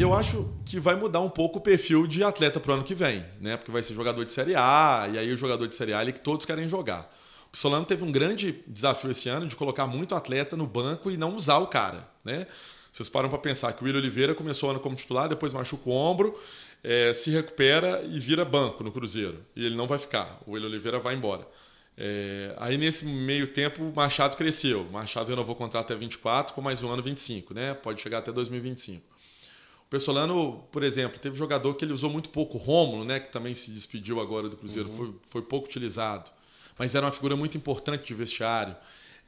Eu acho que vai mudar um pouco o perfil de atleta pro ano que vem, né? Porque vai ser jogador de Série A, e aí o jogador de Série A é que todos querem jogar. O Solano teve um grande desafio esse ano de colocar muito atleta no banco e não usar o cara, né? Vocês param para pensar que o William Oliveira começou o ano como titular, depois machuca o ombro, é, se recupera e vira banco no Cruzeiro. E ele não vai ficar, o William Oliveira vai embora. É, aí nesse meio tempo o Machado cresceu. O Machado renovou o contrato até 24, com mais um ano 25, né? Pode chegar até 2025. Pessolano, por exemplo, teve jogador que ele usou muito pouco, Rômulo, né, que também se despediu agora do Cruzeiro, uhum. foi, foi pouco utilizado, mas era uma figura muito importante de vestiário.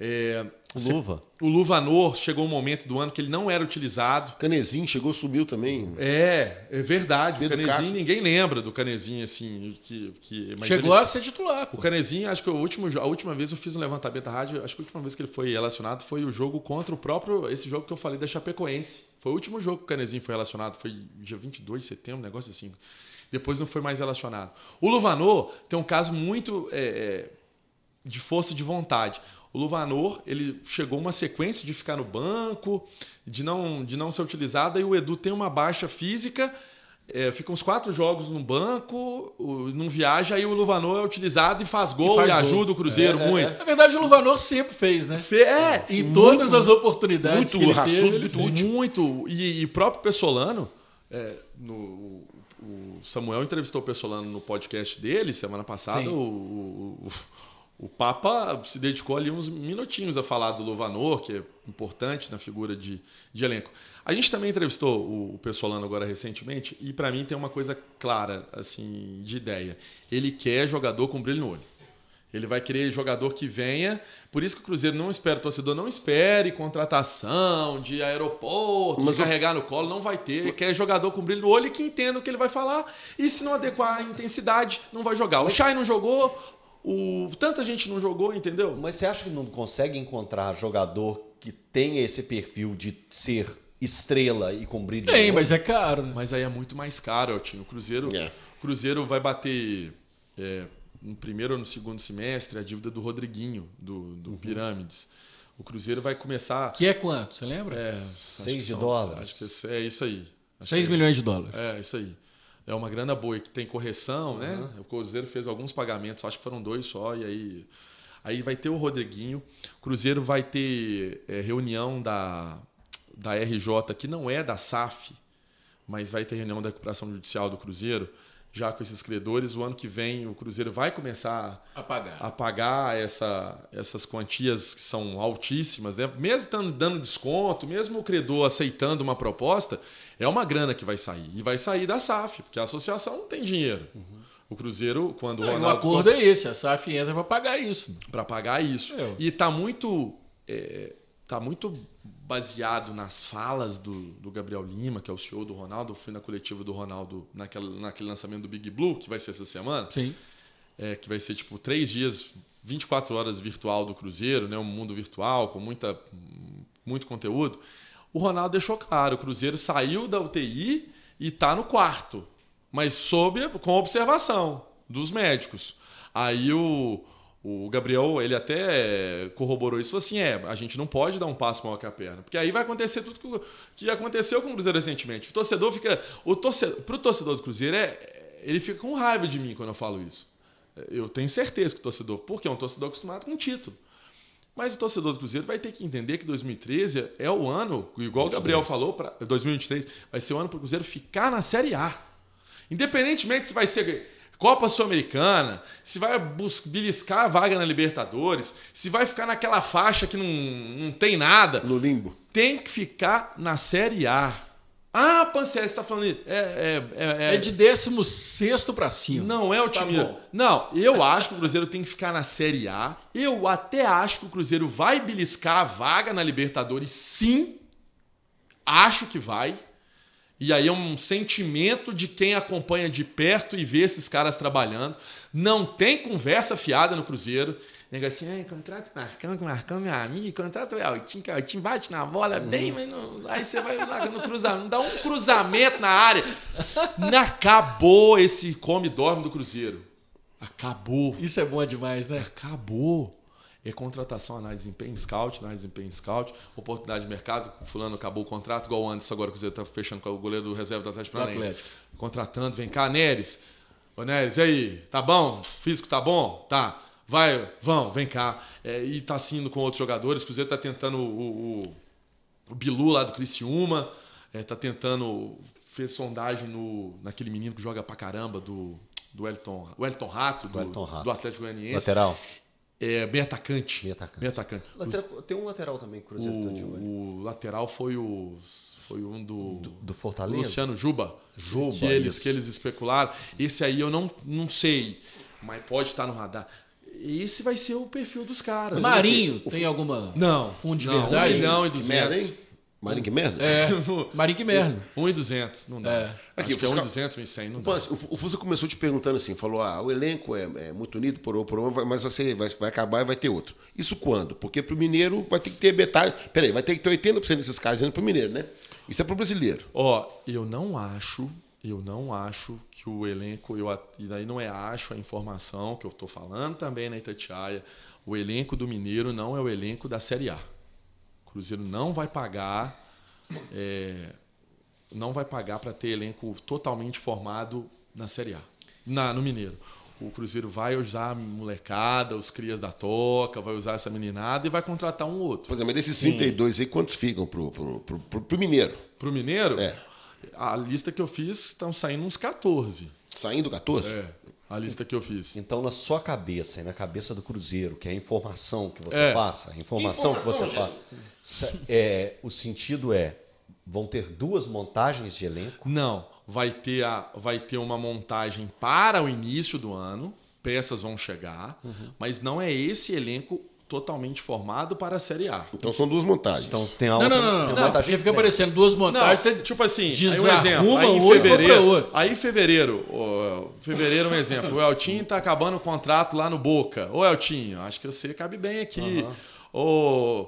É, o Luva. O Luvanor chegou um momento do ano que ele não era utilizado. Canezinho chegou, subiu também. É, é verdade. Pedro o Canezinho, Castro. ninguém lembra do Canezinho, assim. Que, que, chegou ele, a ser titular. Pô. O Canezinho, acho que o último, a última vez eu fiz um levantamento da rádio, acho que a última vez que ele foi relacionado foi o jogo contra o próprio. Esse jogo que eu falei da Chapecoense. Foi o último jogo que o Canezinho foi relacionado, foi dia 22 de setembro, um negócio assim. Depois não foi mais relacionado. O Luvanor tem um caso muito é, é de força de vontade. O Luvanor, ele chegou uma sequência de ficar no banco, de não, de não ser utilizado, e o Edu tem uma baixa física é, fica uns quatro jogos no banco, não viaja, aí o Luvanor é utilizado e faz gol e, faz e ajuda gol. o Cruzeiro é, é, muito. É, Na verdade, o Luvanor sempre fez, né? Fe é, em muito, todas as oportunidades. Muito que ele raçudo, teve, muito Muito. E o próprio Pessolano, é, no, o Samuel entrevistou o Pessolano no podcast dele semana passada. Sim. o, o, o o Papa se dedicou ali uns minutinhos a falar do Louvanor, que é importante na figura de, de elenco. A gente também entrevistou o, o Pessolano agora recentemente e para mim tem uma coisa clara assim de ideia. Ele quer jogador com brilho no olho. Ele vai querer jogador que venha. Por isso que o Cruzeiro não espera, o torcedor não espere contratação de aeroporto, Mas de carregar eu... no colo, não vai ter. Ele Quer jogador com brilho no olho e que entenda o que ele vai falar. E se não adequar a intensidade, não vai jogar. O Chay não jogou, o, tanta gente não jogou, entendeu? Mas você acha que não consegue encontrar jogador que tenha esse perfil de ser estrela e com brilho? Tem, mas é caro. Né? Mas aí é muito mais caro, Altinho. O Cruzeiro, é. Cruzeiro vai bater é, no primeiro ou no segundo semestre a dívida do Rodriguinho, do, do uhum. Pirâmides. O Cruzeiro vai começar. Que é quanto? Você lembra? É, 6 de são, dólares. Acho que é, é isso aí. Acho 6 é milhões de dólares. É, isso aí é uma grana boa e que tem correção, uhum. né? O Cruzeiro fez alguns pagamentos, acho que foram dois só, e aí. Aí vai ter o Rodriguinho. O Cruzeiro vai ter é, reunião da, da RJ, que não é da SAF, mas vai ter reunião da recuperação judicial do Cruzeiro já com esses credores. O ano que vem o Cruzeiro vai começar a pagar, a pagar essa, essas quantias que são altíssimas, né? mesmo dando desconto, mesmo o credor aceitando uma proposta, é uma grana que vai sair. E vai sair da SAF, porque a associação não tem dinheiro. Uhum. O Cruzeiro, quando não, o Ronaldo. acordo é esse, a SAF entra para pagar isso. Para pagar isso. É. E está muito. É, tá muito baseado nas falas do, do, Gabriel Lima, que é o CEO do Ronaldo. Eu fui na coletiva do Ronaldo naquela, naquele lançamento do Big Blue, que vai ser essa semana. Sim. É, que vai ser tipo três dias, 24 horas virtual do Cruzeiro, né? um mundo virtual, com muita, muito conteúdo. O Ronaldo deixou claro: o Cruzeiro saiu da UTI e está no quarto, mas sob, com observação dos médicos. Aí o o Gabriel, ele até corroborou isso, assim, é, a gente não pode dar um passo maior que a perna, porque aí vai acontecer tudo que, aconteceu com o Cruzeiro recentemente. O torcedor fica, o torcedor, pro torcedor do Cruzeiro, é, ele fica com raiva de mim quando eu falo isso. Eu tenho certeza que o torcedor, porque é um torcedor acostumado com título. Mas o torcedor do Cruzeiro vai ter que entender que 2013 é o ano, igual o Gabriel falou, pra, 2023 vai ser o ano para o Cruzeiro ficar na Série A. Independentemente se vai ser Copa Sul-Americana, se vai beliscar a vaga na Libertadores, se vai ficar naquela faixa que não, não tem nada. No limbo. Tem que ficar na Série A. Ah, Pancéria, você tá falando isso. É, é, é, é... é de 16 para cima. Não é o tá time. Tá não, eu acho que o Cruzeiro tem que ficar na Série A. Eu até acho que o Cruzeiro vai beliscar a vaga na Libertadores, sim. Acho que vai. E aí é um sentimento de quem acompanha de perto e vê esses caras trabalhando. Não tem conversa fiada no Cruzeiro. Negocinho, assim, contrata o Marcão, que o Marcão é meu amigo, contrata o é Eltinho, que o é Eltinho bate na bola é bem, mas não, aí você vai lá no cruzamento, dá um cruzamento na área. Acabou esse come-dorme do Cruzeiro. Acabou. Isso é bom demais, né? Acabou. E contratação, análise de desempenho, scout, análise de desempenho, scout, oportunidade de mercado, fulano acabou o contrato, igual o Anderson agora que o está fechando com o goleiro do reserva do Atlético Paranaense. Contratando, vem cá, Neres. Ô Neres, e aí, tá bom? Físico tá bom? Tá. Vai, vão, vem cá. É, e tá sendo com outros jogadores. O Cruzeiro tá tentando o, o, o Bilu lá do Criciúma. É, tá tentando. Fez sondagem no, naquele menino que joga pra caramba do do Elton, Elton Rato, do, do, Elton Rato. do Atlético Goianiense. Lateral. É, bem atacante. Bem atacante. Bem atacante. Lateral, tem um lateral também que o Cruzeiro o, tá de olho. O lateral foi o foi um do, do, do Fortaleza. Luciano Juba. Juba. Que eles, que eles especularam. Esse aí eu não, não sei, mas pode estar no radar. Esse vai ser o perfil dos caras. É Marinho, tem alguma não, fundo de não, verdade? não e e duzentos. Marinho que merda? É, tipo, Marinho que merda. 1,200, não dá. É. Aqui, Acho que é 1,200, 1,100, não dá. Mas assim, o, o Fusa começou te perguntando assim, falou, ah, o elenco é, é muito unido por um, por um, mas vai, vai, vai acabar e vai ter outro. Isso quando? Porque pro mineiro vai ter que ter metade, peraí, vai ter que ter 80% desses caras indo pro mineiro, né? Isso é pro brasileiro. Ó, eu não acho, eu não acho que o elenco, eu, e daí não é acho a é informação que eu tô falando também na Itatiaia, o elenco do Mineiro não é o elenco da Série A. O Cruzeiro não vai pagar. É, não vai pagar para ter elenco totalmente formado na Série A, na, no Mineiro. O Cruzeiro vai usar a molecada, os crias da toca, vai usar essa meninada e vai contratar um outro. É, mas exemplo, desses Sim. 32 aí, quantos ficam pro, pro, pro, pro, pro Mineiro? Pro Mineiro? É. A lista que eu fiz estão saindo uns 14. Saindo 14? É a lista que eu fiz. Então, na sua cabeça e na cabeça do Cruzeiro, que é a informação que você é. passa, a informação que, informação que você passa, é, o sentido é: vão ter duas montagens de elenco? Não, vai ter, a, vai ter uma montagem para o início do ano, peças vão chegar, uhum. mas não é esse elenco totalmente formado para a Série A. Então são duas montagens. Então tem a não, outra, não, não, não. não montagem fica parecendo duas montagens, não, tipo assim, desarruma aí um exemplo, aí em fevereiro, outro. aí em fevereiro, fevereiro um exemplo, o Eltinho está acabando o contrato lá no Boca. Ô Eltinho, acho que você cabe bem aqui. Uhum.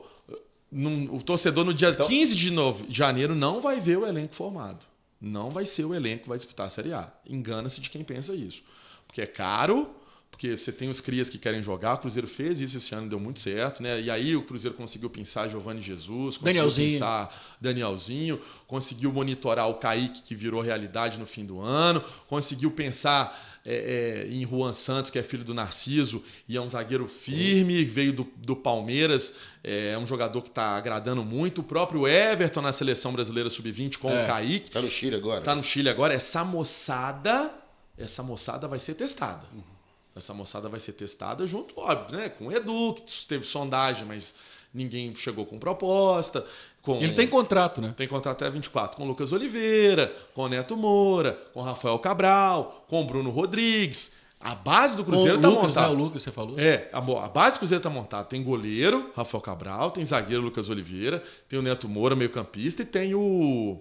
num, o torcedor no dia então... 15 de janeiro não vai ver o elenco formado. Não vai ser o elenco que vai disputar a Série A. Engana-se de quem pensa isso. Porque é caro, porque você tem os crias que querem jogar. O Cruzeiro fez isso esse ano, deu muito certo, né? E aí o Cruzeiro conseguiu pensar Giovanni Jesus, conseguiu Danielzinho. pensar Danielzinho, conseguiu monitorar o Kaique, que virou realidade no fim do ano, conseguiu pensar é, é, em Juan Santos, que é filho do Narciso, e é um zagueiro firme, veio do, do Palmeiras, é, é um jogador que está agradando muito. O próprio Everton na seleção brasileira sub-20 com é, o Kaique. Tá no Chile agora. Tá no Chile agora. Essa moçada, essa moçada vai ser testada. Uhum essa moçada vai ser testada junto, óbvio, né? Com o Edu, que teve sondagem, mas ninguém chegou com proposta. Com... Ele tem contrato, né? Tem contrato até 24 com o Lucas Oliveira, com o Neto Moura, com o Rafael Cabral, com o Bruno Rodrigues. A base do Cruzeiro está montada. Né? O Lucas, você falou? É, a, a base do Cruzeiro está montada. Tem goleiro, Rafael Cabral, tem zagueiro Lucas Oliveira, tem o Neto Moura, meio-campista, e tem o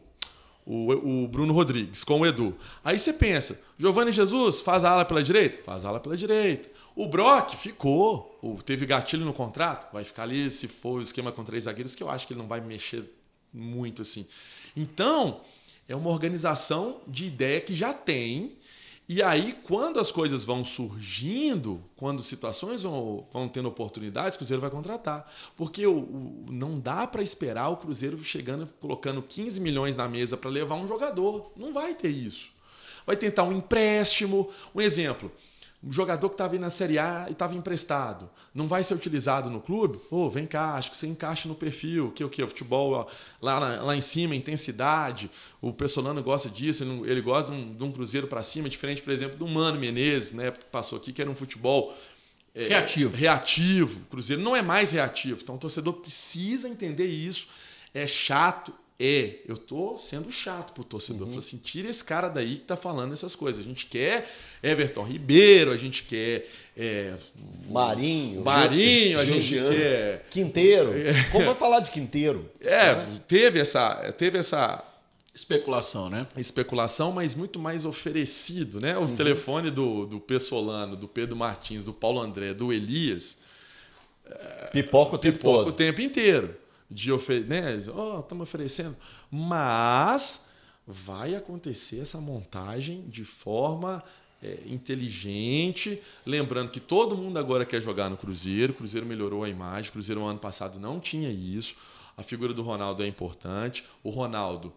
o, o Bruno Rodrigues com o Edu. Aí você pensa, Giovanni Jesus faz a ala pela direita? Faz a ala pela direita. O Brock ficou, teve gatilho no contrato, vai ficar ali se for o esquema com três zagueiros, que eu acho que ele não vai mexer muito assim. Então, é uma organização de ideia que já tem e aí, quando as coisas vão surgindo, quando situações vão, vão tendo oportunidades, o Cruzeiro vai contratar. Porque o, o não dá para esperar o Cruzeiro chegando, colocando 15 milhões na mesa para levar um jogador. Não vai ter isso. Vai tentar um empréstimo. Um exemplo um jogador que estava tá na Série A e estava emprestado, não vai ser utilizado no clube? Ô, oh, vem cá, acho que você encaixa no perfil, que o que? O futebol ó, lá, lá em cima, intensidade, o Pessolano gosta disso, ele, ele gosta de um, de um cruzeiro para cima, diferente, por exemplo, do Mano Menezes, né, que passou aqui, que era um futebol... É, reativo. Reativo. Cruzeiro não é mais reativo. Então o torcedor precisa entender isso. É chato, é, eu tô sendo chato pro torcedor. Uhum. Falei assim, tira esse cara daí que tá falando essas coisas. A gente quer Everton Ribeiro, a gente quer. É, Marinho. Marinho, a gente quer. Quinteiro. É. Como vai falar de Quinteiro? É, né? teve essa. Teve essa Especulação, né? Especulação, mas muito mais oferecido, né? O uhum. telefone do, do Pessolano, do Pedro Martins, do Paulo André, do Elias. É, pipoca o tempo pipoca todo. o tempo inteiro de oferecer, né? Ó, oh, estamos oferecendo. Mas vai acontecer essa montagem de forma é, inteligente. Lembrando que todo mundo agora quer jogar no Cruzeiro. O Cruzeiro melhorou a imagem. O Cruzeiro, no ano passado, não tinha isso. A figura do Ronaldo é importante. O Ronaldo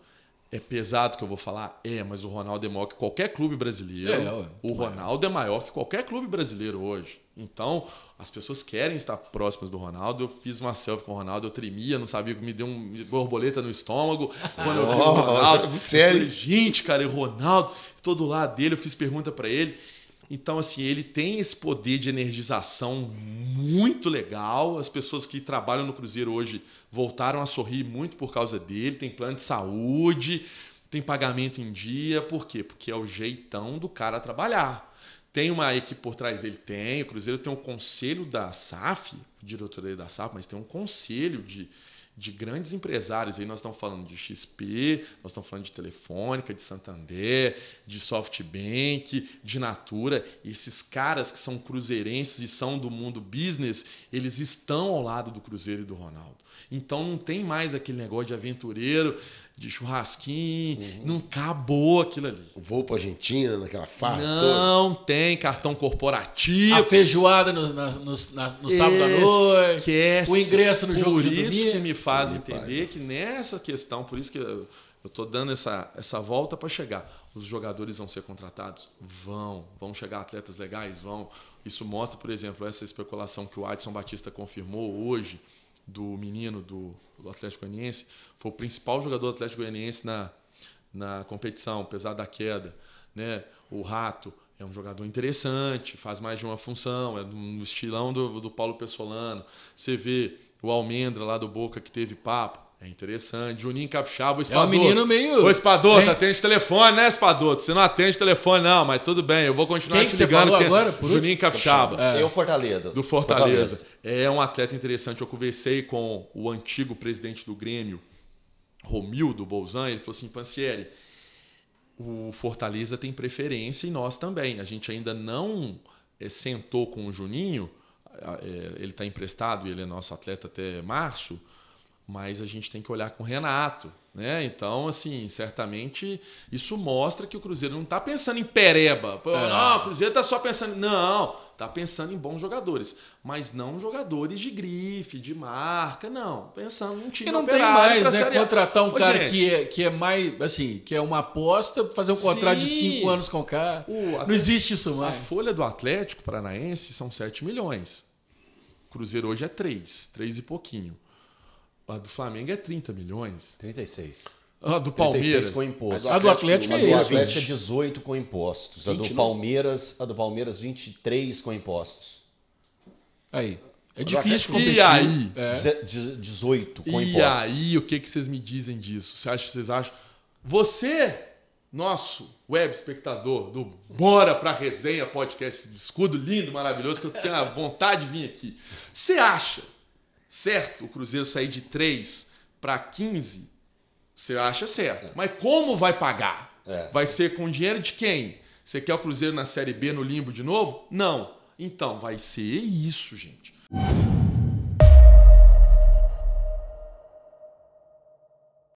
é pesado que eu vou falar? É, mas o Ronaldo é maior que qualquer clube brasileiro. É, é, o Ronaldo é maior que qualquer clube brasileiro hoje. Então, as pessoas querem estar próximas do Ronaldo. Eu fiz uma selfie com o Ronaldo, eu tremia, não sabia, me deu uma borboleta no estômago. Quando eu vi o Ronaldo. Sério? Falei, Gente, cara, e é o Ronaldo, todo lado dele, eu fiz pergunta para ele. Então, assim, ele tem esse poder de energização muito legal. As pessoas que trabalham no Cruzeiro hoje voltaram a sorrir muito por causa dele. Tem plano de saúde, tem pagamento em dia. Por quê? Porque é o jeitão do cara trabalhar. Tem uma equipe por trás dele? Tem. O Cruzeiro tem um conselho da SAF, diretoria da SAF, mas tem um conselho de, de grandes empresários. Aí nós estamos falando de XP, nós estamos falando de Telefônica, de Santander, de SoftBank, de Natura. E esses caras que são cruzeirenses e são do mundo business, eles estão ao lado do Cruzeiro e do Ronaldo. Então não tem mais aquele negócio de aventureiro, de churrasquinho, uhum. não acabou aquilo ali. Voo para Argentina naquela farra Não toda. tem cartão corporativo. A feijoada no, na, no, na, no sábado à noite. O ingresso no Por jogo de domingo. que me faz entender paga. que nessa questão, por isso que eu estou dando essa, essa volta para chegar, os jogadores vão ser contratados? Vão. Vão chegar atletas legais? Vão. Isso mostra, por exemplo, essa especulação que o Adson Batista confirmou hoje, do menino do, do Atlético Goianiense, foi o principal jogador do Atlético Goianiense na, na competição, apesar da queda. Né? O Rato, é um jogador interessante, faz mais de uma função, é no estilão do, do Paulo Pessolano. Você vê o Almendra lá do Boca que teve papo, é interessante. Juninho Capixaba, o Espadoto. É um menino meio... O Espadoto, tá atende o telefone, né, Espadoto? Você não atende o telefone, não, mas tudo bem, eu vou continuar Quem te que ligando. É agora, por Juninho Capixaba. É. Eu, Fortaleza. Do Fortaleza. Fortaleza. É um atleta interessante. Eu conversei com o antigo presidente do Grêmio, Romildo Bolzan, ele falou assim, Pancieri o Fortaleza tem preferência e nós também. A gente ainda não eh, sentou com o Juninho, eh, ele está emprestado e ele é nosso atleta até março mas a gente tem que olhar com o Renato. Né? Então, assim, certamente isso mostra que o Cruzeiro não está pensando em pereba. Pô, é. Não, o Cruzeiro está só pensando. Não, está pensando em bons jogadores. Mas não jogadores de grife, de marca, não. Pensando num time. E não tem mais, né? Contratar um Ô, cara gente, que, é, que é mais, assim, que é uma aposta, fazer um contrato sim. de cinco anos com o cara. O, não existe isso mais. A folha do Atlético Paranaense são 7 milhões. O Cruzeiro hoje é 3, 3 e pouquinho. A do Flamengo é 30 milhões. 36. A do Palmeiras. com impostos. A do Atlético, a do Atlético é esse. A do Atlético é 18 com impostos. 20, a do Palmeiras, a do Palmeiras 23 com impostos. Aí. É difícil competir. E aí? É. 18 com e impostos. E aí, o que, que vocês me dizem disso? Vocês acham, vocês acham? Você, nosso web espectador do Bora Pra Resenha, podcast escudo lindo, maravilhoso, que eu tenho a vontade de vir aqui. Você acha certo o Cruzeiro sair de 3 para 15, você acha certo. É. Mas como vai pagar? É. Vai ser com dinheiro de quem? Você quer o Cruzeiro na Série B no limbo de novo? Não. Então, vai ser isso, gente.